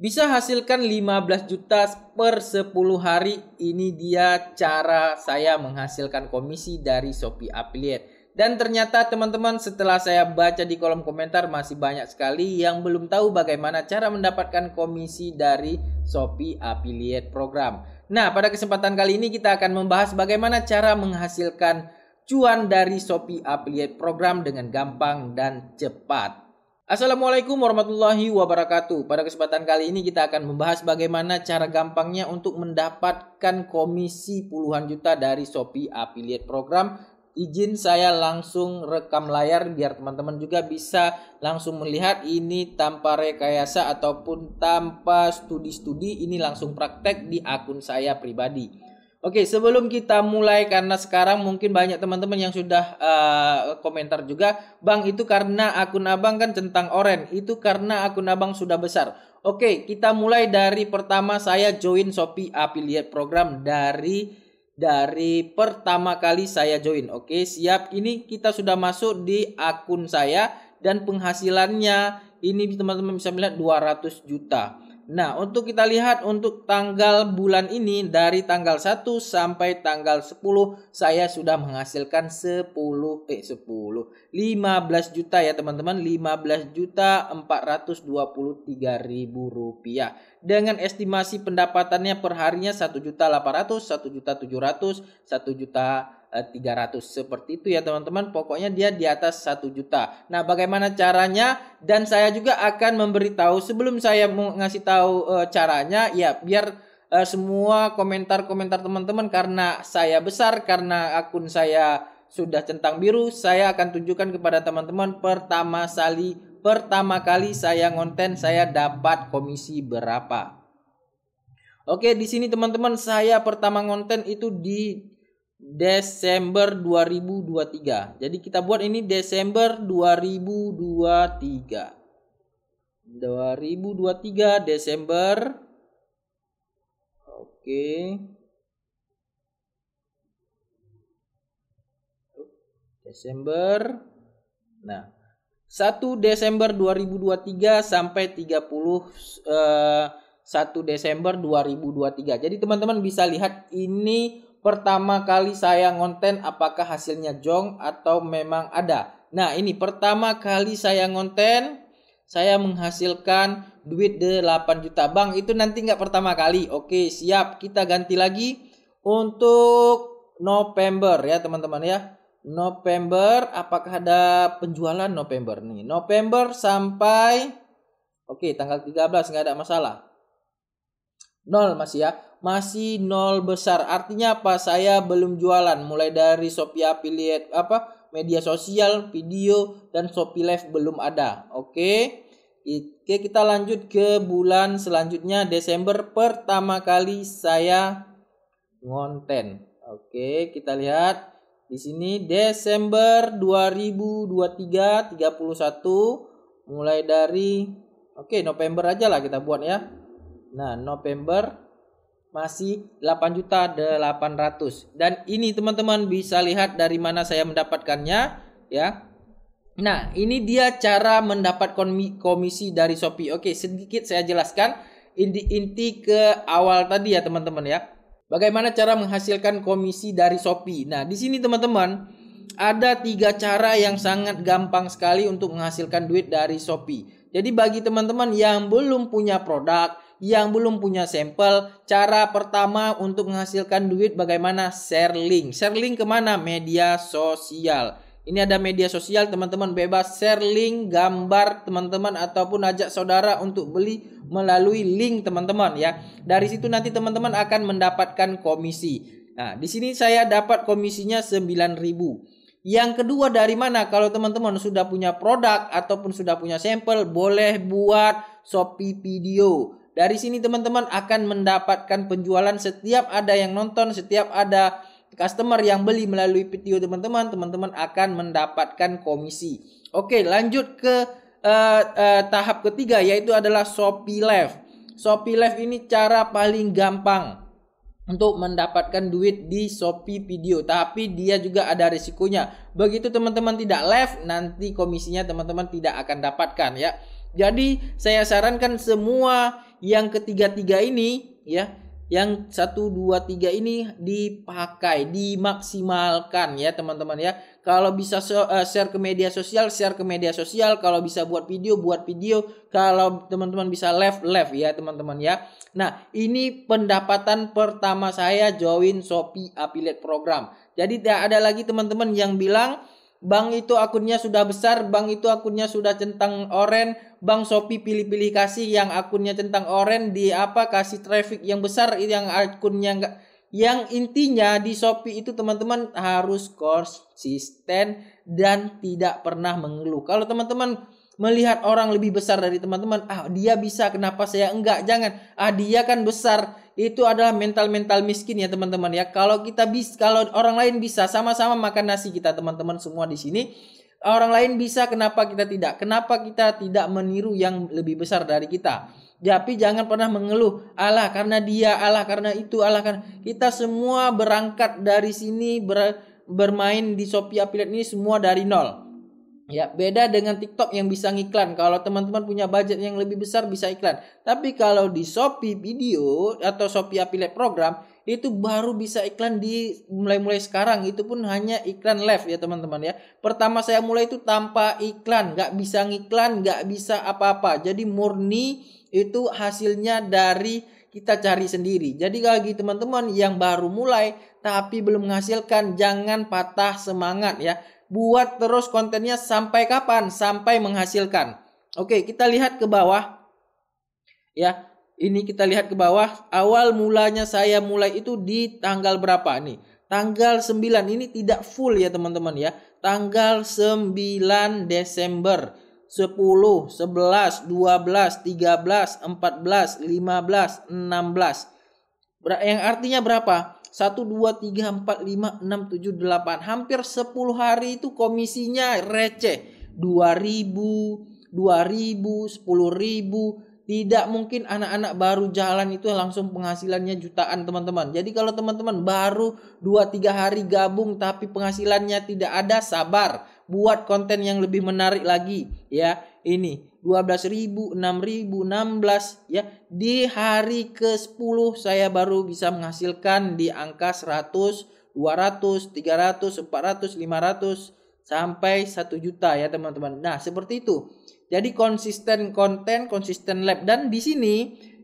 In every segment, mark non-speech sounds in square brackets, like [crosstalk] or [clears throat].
bisa hasilkan 15 juta per 10 hari. Ini dia cara saya menghasilkan komisi dari Shopee Affiliate. Dan ternyata teman-teman setelah saya baca di kolom komentar masih banyak sekali yang belum tahu bagaimana cara mendapatkan komisi dari Shopee Affiliate Program. Nah pada kesempatan kali ini kita akan membahas bagaimana cara menghasilkan cuan dari Shopee Affiliate Program dengan gampang dan cepat. Assalamualaikum warahmatullahi wabarakatuh. Pada kesempatan kali ini kita akan membahas bagaimana cara gampangnya untuk mendapatkan komisi puluhan juta dari Shopee Affiliate Program. Izin saya langsung rekam layar biar teman-teman juga bisa langsung melihat ini tanpa rekayasa ataupun tanpa studi-studi ini langsung praktek di akun saya pribadi. Oke, sebelum kita mulai karena sekarang mungkin banyak teman-teman yang sudah uh, komentar juga, Bang itu karena akun Abang kan centang oren, itu karena akun Abang sudah besar. Oke, kita mulai dari pertama saya join Shopee Affiliate Program dari dari pertama kali saya join. Oke, siap. Ini kita sudah masuk di akun saya dan penghasilannya ini teman-teman bisa melihat 200 juta. Nah, untuk kita lihat untuk tanggal bulan ini dari tanggal 1 sampai tanggal 10 saya sudah menghasilkan 10 eh 10 15 juta ya teman-teman 15 juta 423 ribu rupiah dengan estimasi pendapatannya perharinya 1 juta 800 1 juta 700 1 juta 300 eh, seperti itu ya teman-teman pokoknya dia di atas 1 juta nah bagaimana caranya dan saya juga akan memberitahu sebelum saya ngasih tahu eh, caranya ya biar eh, semua komentar-komentar teman-teman karena saya besar karena akun saya sudah centang biru saya akan tunjukkan kepada teman-teman pertama kali pertama kali saya ngonten saya dapat komisi berapa Oke, di sini teman-teman saya pertama konten itu di Desember 2023. Jadi kita buat ini Desember 2023. 2023 Desember. Oke. Desember. Nah, 1 Desember 2023 sampai 30 eh, 1 Desember 2023. Jadi teman-teman bisa lihat ini pertama kali saya ngonten apakah hasilnya jong atau memang ada. Nah ini pertama kali saya ngonten saya menghasilkan duit 8 juta bang itu nanti nggak pertama kali oke siap kita ganti lagi untuk November ya teman-teman ya November apakah ada penjualan November nih November sampai oke tanggal 13 nggak ada masalah nol masih ya masih nol besar. Artinya apa? Saya belum jualan mulai dari Shopee affiliate apa media sosial, video dan Shopee Live belum ada. Oke. Oke, kita lanjut ke bulan selanjutnya Desember pertama kali saya ngonten. Oke, kita lihat di sini Desember 2023 31 mulai dari oke November aja lah kita buat ya. Nah, November masih 8 juta 800 dan ini teman-teman bisa lihat dari mana saya mendapatkannya ya nah ini dia cara mendapat komisi dari Shopee oke sedikit saya jelaskan inti-inti ke awal tadi ya teman-teman ya bagaimana cara menghasilkan komisi dari Shopee nah di sini teman-teman ada tiga cara yang sangat gampang sekali untuk menghasilkan duit dari Shopee jadi bagi teman-teman yang belum punya produk yang belum punya sampel, cara pertama untuk menghasilkan duit bagaimana? Share link. Share link kemana? Media sosial. Ini ada media sosial teman-teman bebas share link gambar teman-teman ataupun ajak saudara untuk beli melalui link teman-teman ya. Dari situ nanti teman-teman akan mendapatkan komisi. Nah, di sini saya dapat komisinya 9000. Yang kedua dari mana? Kalau teman-teman sudah punya produk ataupun sudah punya sampel, boleh buat Shopee video. Dari sini teman-teman akan mendapatkan penjualan setiap ada yang nonton, setiap ada customer yang beli melalui video teman-teman, teman-teman akan mendapatkan komisi. Oke, lanjut ke uh, uh, tahap ketiga yaitu adalah Shopee Live. Shopee Live ini cara paling gampang untuk mendapatkan duit di Shopee Video, tapi dia juga ada risikonya. Begitu teman-teman tidak live, nanti komisinya teman-teman tidak akan dapatkan ya. Jadi saya sarankan semua yang ketiga-tiga ini ya yang satu dua tiga ini dipakai dimaksimalkan ya teman-teman ya kalau bisa eh, share ke media sosial share ke media sosial kalau bisa buat video buat video kalau teman-teman bisa live live ya teman-teman ya nah ini pendapatan pertama saya join Shopee affiliate program jadi tidak ada lagi teman-teman yang bilang Bank itu akunnya sudah besar, bank itu akunnya sudah centang oren, bank Shopee pilih-pilih kasih yang akunnya centang oren di apa kasih traffic yang besar yang akunnya enggak yang intinya di Shopee itu teman-teman harus konsisten dan tidak pernah mengeluh. Kalau teman-teman melihat orang lebih besar dari teman-teman, ah dia bisa kenapa saya enggak? Jangan. Ah dia kan besar, itu adalah mental-mental miskin ya teman-teman ya. Kalau kita bisa kalau orang lain bisa sama-sama makan nasi kita teman-teman semua di sini. Orang lain bisa kenapa kita tidak? Kenapa kita tidak meniru yang lebih besar dari kita? Ya, tapi jangan pernah mengeluh Allah karena dia, Allah karena itu, Allah karena kita semua berangkat dari sini ber, bermain di Shopee Affiliate ini semua dari nol. Ya, beda dengan TikTok yang bisa ngiklan. Kalau teman-teman punya budget yang lebih besar bisa iklan. Tapi kalau di Shopee Video atau Shopee Affiliate Program itu baru bisa iklan di mulai-mulai sekarang. Itu pun hanya iklan live ya teman-teman ya. Pertama saya mulai itu tanpa iklan, nggak bisa ngiklan, nggak bisa apa-apa. Jadi murni itu hasilnya dari kita cari sendiri. Jadi kalau teman-teman yang baru mulai tapi belum menghasilkan jangan patah semangat ya buat terus kontennya sampai kapan? Sampai menghasilkan. Oke, kita lihat ke bawah. Ya, ini kita lihat ke bawah. Awal mulanya saya mulai itu di tanggal berapa nih? Tanggal 9 ini tidak full ya teman-teman ya. Tanggal 9 Desember 10, 11, 12, 13, 14, 15, 16. Yang artinya berapa? 1, 2, 3, 4, 5, 6, 7, 8. Hampir 10 hari itu komisinya receh. 2 2 ribu, ribu, 10 ribu. tidak mungkin anak-anak baru jalan itu langsung penghasilannya jutaan teman-teman. Jadi kalau teman-teman baru 2-3 hari gabung tapi penghasilannya tidak ada, sabar. Buat konten yang lebih menarik lagi ya ini 12.000, 6.000, 16 ya. Di hari ke-10 saya baru bisa menghasilkan di angka 100, 200, 300, 400, 500 sampai 1 juta ya teman-teman. Nah, seperti itu. Jadi konsisten konten, konsisten lab dan di sini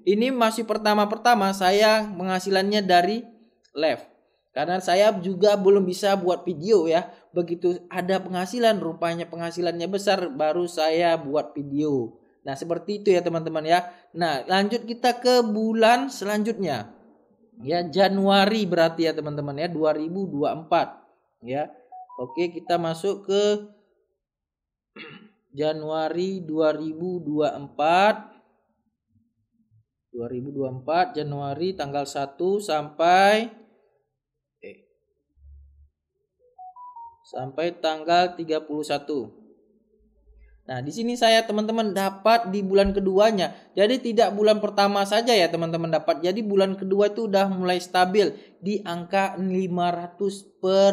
ini masih pertama-pertama saya penghasilannya dari lab. Karena saya juga belum bisa buat video ya. Begitu ada penghasilan, rupanya penghasilannya besar, baru saya buat video. Nah seperti itu ya teman-teman ya. Nah lanjut kita ke bulan selanjutnya. Ya Januari berarti ya teman-teman ya 2024 ya. Oke kita masuk ke [clears throat] Januari 2024 2024 Januari tanggal 1 sampai sampai tanggal 31. Nah, di sini saya teman-teman dapat di bulan keduanya. Jadi tidak bulan pertama saja ya teman-teman dapat. Jadi bulan kedua itu udah mulai stabil di angka 500 per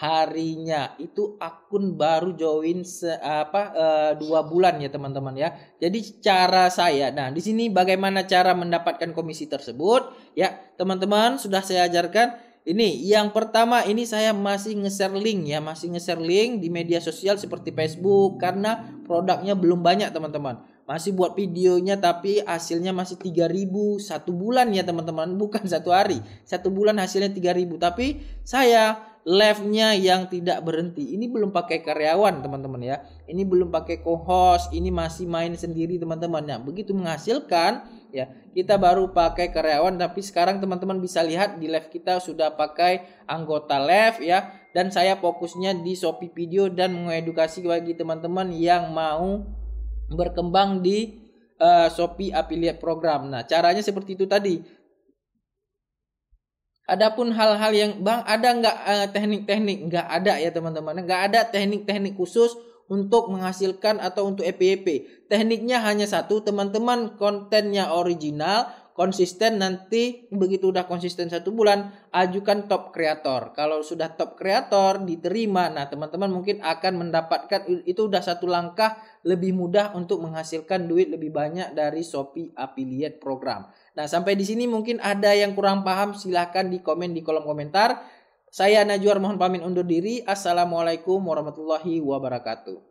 harinya. Itu akun baru join se, apa e, dua bulan ya teman-teman ya. Jadi cara saya. Nah, di sini bagaimana cara mendapatkan komisi tersebut? Ya, teman-teman sudah saya ajarkan ini yang pertama ini saya masih nge-share link ya, masih nge-share link di media sosial seperti Facebook karena produknya belum banyak teman-teman. Masih buat videonya tapi hasilnya masih 3000 satu bulan ya teman-teman, bukan satu hari. Satu bulan hasilnya 3000, tapi saya live-nya yang tidak berhenti. Ini belum pakai karyawan, teman-teman ya. Ini belum pakai co-host, ini masih main sendiri, teman-teman. Nah, begitu menghasilkan ya, kita baru pakai karyawan tapi sekarang teman-teman bisa lihat di live kita sudah pakai anggota live ya dan saya fokusnya di Shopee Video dan mengedukasi bagi teman-teman yang mau berkembang di eh, Shopee Affiliate Program. Nah, caranya seperti itu tadi Adapun hal-hal yang bang ada nggak eh, teknik-teknik nggak ada ya teman-teman nggak ada teknik-teknik khusus untuk menghasilkan atau untuk EPP. E Tekniknya hanya satu, teman-teman kontennya original, konsisten nanti begitu udah konsisten satu bulan ajukan top kreator. Kalau sudah top kreator diterima, nah teman-teman mungkin akan mendapatkan itu udah satu langkah lebih mudah untuk menghasilkan duit lebih banyak dari Shopee Affiliate Program. Nah, sampai di sini mungkin ada yang kurang paham silahkan di komen di kolom komentar. Saya Najwa mohon pamit undur diri. Assalamualaikum warahmatullahi wabarakatuh.